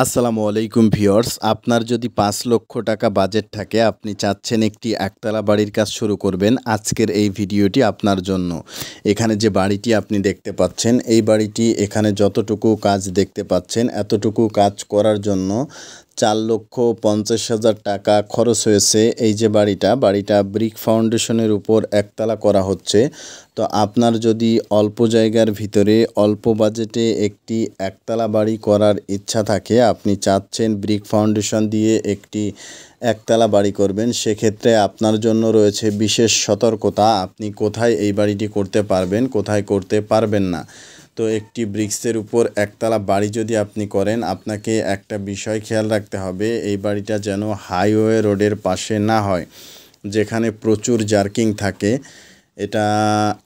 আসসালামু আলাইকুম ভিওর্স আপনার যদি পাঁচ লক্ষ টাকা বাজেট থাকে আপনি চাচ্ছেন একটি একতলা বাড়ির কাজ শুরু করবেন আজকের এই ভিডিওটি আপনার জন্য এখানে যে বাড়িটি আপনি দেখতে পাচ্ছেন এই বাড়িটি এখানে যতটুকু কাজ দেখতে পাচ্ছেন এতটুকু কাজ করার জন্য চার লক্ষ পঞ্চাশ হাজার টাকা খরচ হয়েছে এই যে বাড়িটা বাড়িটা ব্রিক ফাউন্ডেশনের উপর একতলা করা হচ্ছে তো আপনার যদি অল্প জায়গার ভিতরে অল্প বাজেটে একটি একতলা বাড়ি করার ইচ্ছা থাকে আপনি চাচ্ছেন ব্রিক ফাউন্ডেশন দিয়ে একটি একতলা বাড়ি করবেন সেক্ষেত্রে আপনার জন্য রয়েছে বিশেষ সতর্কতা আপনি কোথায় এই বাড়িটি করতে পারবেন কোথায় করতে পারবেন না তো একটি ব্রিক্সের উপর একতলা বাড়ি যদি আপনি করেন আপনাকে একটা বিষয় খেয়াল রাখতে হবে এই বাড়িটা যেন হাইওয়ে রোডের পাশে না হয় যেখানে প্রচুর জার্কিং থাকে এটা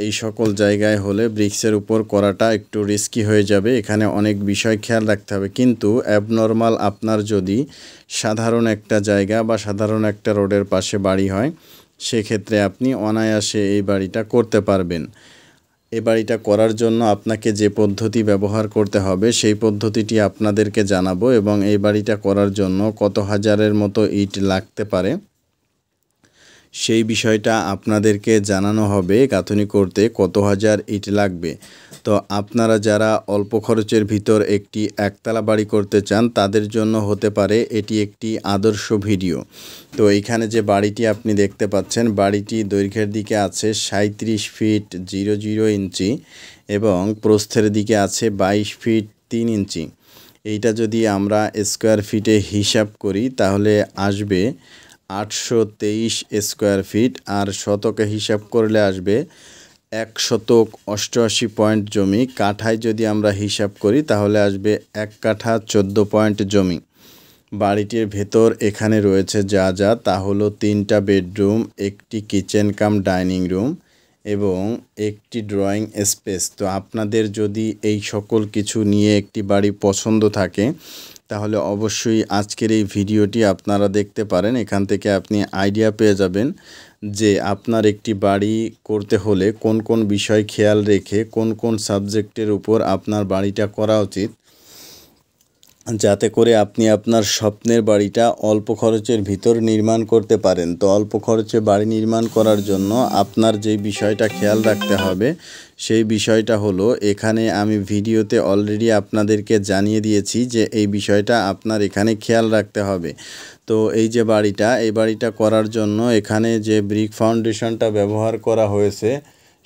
এই সকল জায়গায় হলে ব্রিক্সের উপর করাটা একটু রিস্কি হয়ে যাবে এখানে অনেক বিষয় খেয়াল রাখতে হবে কিন্তু অ্যাবনর্মাল আপনার যদি সাধারণ একটা জায়গা বা সাধারণ একটা রোডের পাশে বাড়ি হয় সেক্ষেত্রে আপনি অনায়াসে এই বাড়িটা করতে পারবেন এবার এটা করার জন্য আপনাকে যে পদ্ধতি ব্যবহার করতে হবে সেই পদ্ধতিটি আপনাদেরকে জানাবো এবং এই বাড়িটা করার জন্য কত হাজারের মতো ইট লাগতে পারে সেই বিষয়টা আপনাদেরকে জানানো হবে গাঁথনি করতে কত হাজার ইট লাগবে তো আপনারা যারা অল্প খরচের ভিতর একটি একতলা বাড়ি করতে চান তাদের জন্য হতে পারে এটি একটি আদর্শ ভিডিও তো এখানে যে বাড়িটি আপনি দেখতে পাচ্ছেন বাড়িটি দৈর্ঘ্যের দিকে আছে সাঁত্রিশ ফিট জিরো জিরো ইঞ্চি এবং প্রস্থের দিকে আছে বাইশ ফিট তিন ইঞ্চি এইটা যদি আমরা স্কোয়ার ফিটে হিসাব করি তাহলে আসবে আটশো তেইশ স্কোয়ার ফিট আর শতকে হিসাব করলে আসবে এক শতক অষ্টআশি পয়েন্ট জমি কাঠায় যদি আমরা হিসাব করি তাহলে আসবে এক কাঠা চোদ্দো পয়েন্ট জমি বাড়িটির ভেতর এখানে রয়েছে যা যা তা হলো তিনটা বেডরুম একটি কিচেন কাম ডাইনিং রুম এবং একটি ড্রয়িং স্পেস তো আপনাদের যদি এই সকল কিছু নিয়ে একটি বাড়ি পছন্দ থাকে তাহলে অবশ্যই আজকের এই ভিডিওটি আপনারা দেখতে পারেন এখান থেকে আপনি আইডিয়া পেয়ে যাবেন যে আপনার একটি বাড়ি করতে হলে কোন কোন বিষয় খেয়াল রেখে কোন কোন সাবজেক্টের উপর আপনার বাড়িটা করা উচিত যাতে করে আপনি আপনার স্বপ্নের বাড়িটা অল্প খরচের ভিতর নির্মাণ করতে পারেন তো অল্প খরচে বাড়ি নির্মাণ করার জন্য আপনার যে বিষয়টা খেয়াল রাখতে হবে সেই বিষয়টা হলো এখানে আমি ভিডিওতে অলরেডি আপনাদেরকে জানিয়ে দিয়েছি যে এই বিষয়টা আপনার এখানে খেয়াল রাখতে হবে তো এই যে বাড়িটা এই বাড়িটা করার জন্য এখানে যে ব্রিক ফাউন্ডেশনটা ব্যবহার করা হয়েছে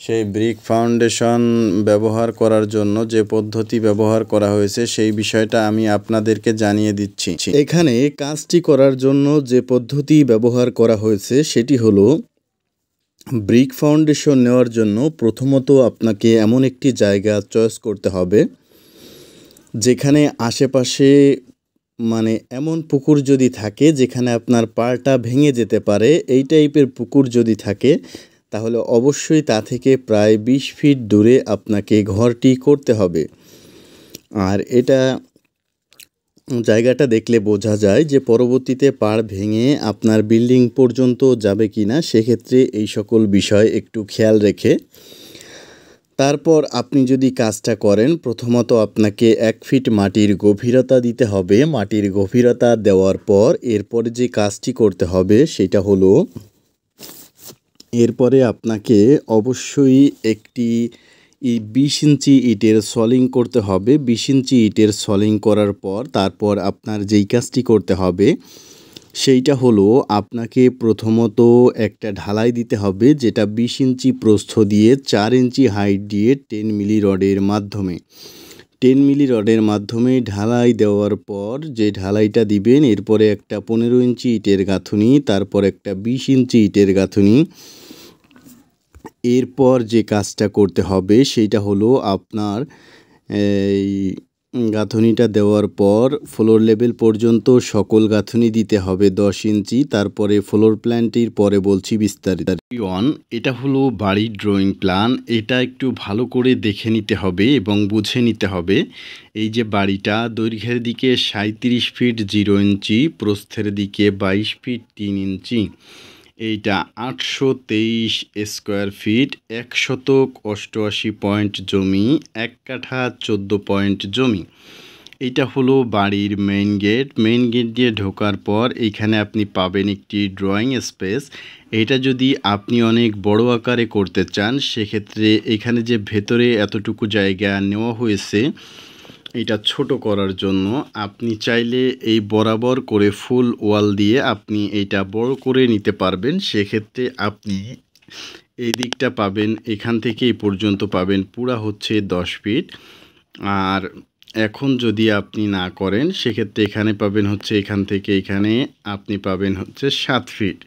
সেই ব্রিক ফাউন্ডেশন ব্যবহার করার জন্য যে পদ্ধতি ব্যবহার করা হয়েছে সেই বিষয়টা আমি আপনাদেরকে জানিয়ে দিচ্ছি এখানে কাজটি করার জন্য যে পদ্ধতি ব্যবহার করা হয়েছে সেটি হলো ব্রিক ফাউন্ডেশন নেওয়ার জন্য প্রথমত আপনাকে এমন একটি জায়গা চয়েস করতে হবে যেখানে আশেপাশে মানে এমন পুকুর যদি থাকে যেখানে আপনার পাড়টা ভেঙে যেতে পারে এই টাইপের পুকুর যদি থাকে তাহলে অবশ্যই তা থেকে প্রায় ২০ ফিট দূরে আপনাকে ঘরটি করতে হবে আর এটা জায়গাটা দেখলে বোঝা যায় যে পরবর্তীতে পাড় ভেঙে আপনার বিল্ডিং পর্যন্ত যাবে কি না সেক্ষেত্রে এই সকল বিষয় একটু খেয়াল রেখে তারপর আপনি যদি কাজটা করেন প্রথমত আপনাকে এক ফিট মাটির গভীরতা দিতে হবে মাটির গভীরতা দেওয়ার পর এরপরে যে কাজটি করতে হবে সেটা হলো এরপরে আপনাকে অবশ্যই একটি এই বিশ ইঞ্চি ইটের সলিং করতে হবে বিশ ইঞ্চি ইটের সলিং করার পর তারপর আপনার যেই কাজটি করতে হবে সেইটা হলো আপনাকে প্রথমত একটা ঢালাই দিতে হবে যেটা বিশ ইঞ্চি প্রস্থ দিয়ে চার ইঞ্চি হাইট দিয়ে টেন মিলি রডের মাধ্যমে টেন মিলি রডের মাধ্যমে ঢালাই দেওয়ার পর যে ঢালাইটা দিবেন এরপরে একটা পনেরো ইঞ্চি ইটের গাঁথুনি তারপর একটা বিশ ইঞ্চি ইটের গাঁথুনি এরপর যে কাজটা করতে হবে সেইটা হলো আপনার এই গাঁথনিটা দেওয়ার পর ফ্লোর লেভেল পর্যন্ত সকল গাঁথনি দিতে হবে দশ ইঞ্চি তারপরে ফ্লোর প্ল্যানটির পরে বলছি বিস্তারিত ওয়ান এটা হলো বাড়ির ড্রয়িং প্ল্যান এটা একটু ভালো করে দেখে নিতে হবে এবং বুঝে নিতে হবে এই যে বাড়িটা দৈর্ঘ্যের দিকে সাঁত্রিশ ফিট জিরো ইঞ্চি প্রস্থের দিকে বাইশ ফিট তিন ইঞ্চি এইটা আটশো তেইশ স্কোয়ার ফিট এক শতক অষ্টআশি পয়েন্ট জমি এক কাঠা চোদ্দো পয়েন্ট জমি এটা হলো বাড়ির মেইন গেট মেইন গেট দিয়ে ঢোকার পর এইখানে আপনি পাবেন একটি ড্রয়িং স্পেস এটা যদি আপনি অনেক বড় আকারে করতে চান সেক্ষেত্রে এখানে যে ভেতরে এতটুকু জায়গা নেওয়া হয়েছে এটা ছোট করার জন্য আপনি চাইলে এই বরাবর করে ফুল ওয়াল দিয়ে আপনি এটা বড় করে নিতে পারবেন সেক্ষেত্রে আপনি এই দিকটা পাবেন এখান থেকে এই পর্যন্ত পাবেন পুরা হচ্ছে দশ ফিট আর এখন যদি আপনি না করেন সেক্ষেত্রে এখানে পাবেন হচ্ছে এখান থেকে এখানে আপনি পাবেন হচ্ছে সাত ফিট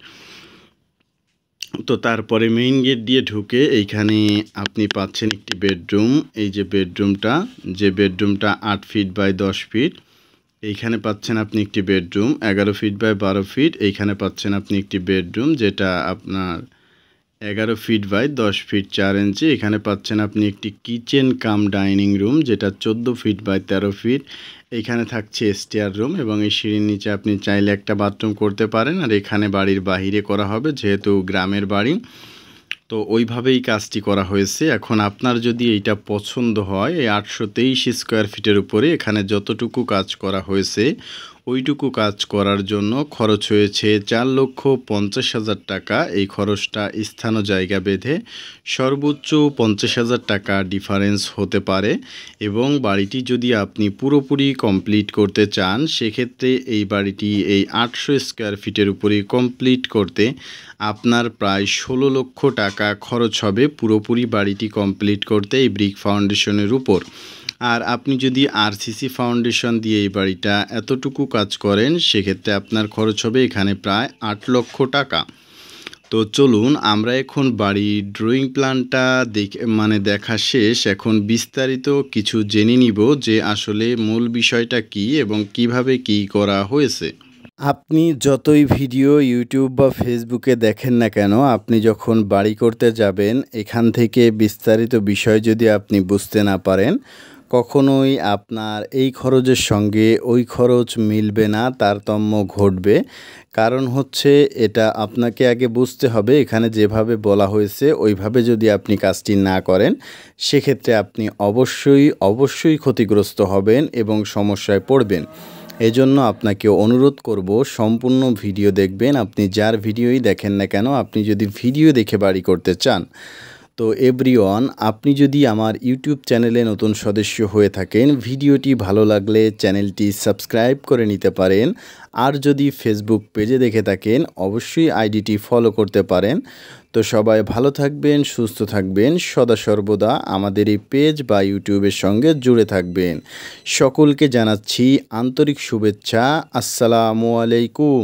তো তারপরে মেইন গেট দিয়ে ঢুকে এইখানে আপনি পাচ্ছেন একটি বেডরুম এই যে বেডরুমটা যে বেডরুমটা আট ফিট বাই দশ ফিট এইখানে পাচ্ছেন আপনি একটি বেডরুম এগারো ফিট বাই বারো ফিট এইখানে পাচ্ছেন আপনি একটি বেডরুম যেটা আপনার এগারো ফিট বাই দশ ফিট চার ইঞ্চি এখানে পাচ্ছেন আপনি একটি কিচেন কাম ডাইনিং রুম যেটা চোদ্দো ফিট বাই তেরো ফিট এখানে থাকছে স্টেয়ার রুম এবং এই সিঁড়ির নিচে আপনি চাইলে একটা বাথরুম করতে পারেন আর এখানে বাড়ির বাহিরে করা হবে যেহেতু গ্রামের বাড়ি তো ওইভাবেই কাজটি করা হয়েছে এখন আপনার যদি এইটা পছন্দ হয় এই আটশো তেইশ স্কোয়ার ফিটের উপরে এখানে যতটুকু কাজ করা হয়েছে ওইটুকু কাজ করার জন্য খরচ হয়েছে চার লক্ষ পঞ্চাশ হাজার টাকা এই খরচটা স্থান জায়গা বেঁধে সর্বোচ্চ পঞ্চাশ হাজার টাকা ডিফারেন্স হতে পারে এবং বাড়িটি যদি আপনি পুরোপুরি কমপ্লিট করতে চান সেক্ষেত্রে এই বাড়িটি এই আটশো স্কোয়ার ফিটের উপরে কমপ্লিট করতে আপনার প্রায় ষোলো লক্ষ টাকা খরচ হবে পুরোপুরি বাড়িটি কমপ্লিট করতে এই ব্রিক ফাউন্ডেশনের উপর আর আপনি যদি আরসিসি ফাউন্ডেশন দিয়ে এই বাড়িটা এতটুকু কাজ করেন সেক্ষেত্রে আপনার খরচ হবে এখানে প্রায় আট লক্ষ টাকা তো চলুন আমরা এখন বাড়ির ড্রয়িং প্ল্যানটা দেখে মানে দেখা শেষ এখন বিস্তারিত কিছু জেনে নিব যে আসলে মূল বিষয়টা কি এবং কিভাবে কি করা হয়েছে আপনি যতই ভিডিও ইউটিউব বা ফেসবুকে দেখেন না কেন আপনি যখন বাড়ি করতে যাবেন এখান থেকে বিস্তারিত বিষয় যদি আপনি বুঝতে না পারেন কখনোই আপনার এই খরচের সঙ্গে ওই খরচ মিলবে না তারতম্য ঘটবে কারণ হচ্ছে এটা আপনাকে আগে বুঝতে হবে এখানে যেভাবে বলা হয়েছে ওইভাবে যদি আপনি কাজটি না করেন সেক্ষেত্রে আপনি অবশ্যই অবশ্যই ক্ষতিগ্রস্ত হবেন এবং সমস্যায় পড়বেন এজন্য আপনাকে অনুরোধ করব সম্পূর্ণ ভিডিও দেখবেন আপনি যার ভিডিওই দেখেন না কেন আপনি যদি ভিডিও দেখে বাড়ি করতে চান তো এভরিওয়ান আপনি যদি আমার ইউটিউব চ্যানেলে নতুন সদস্য হয়ে থাকেন ভিডিওটি ভালো লাগলে চ্যানেলটি সাবস্ক্রাইব করে নিতে পারেন আর যদি ফেসবুক পেজে দেখে থাকেন অবশ্যই আইডিটি ফলো করতে পারেন তো সবাই ভালো থাকবেন সুস্থ থাকবেন সদা সর্বদা আমাদের এই পেজ বা ইউটিউবের সঙ্গে জুড়ে থাকবেন সকলকে জানাচ্ছি আন্তরিক শুভেচ্ছা আসসালামু আলাইকুম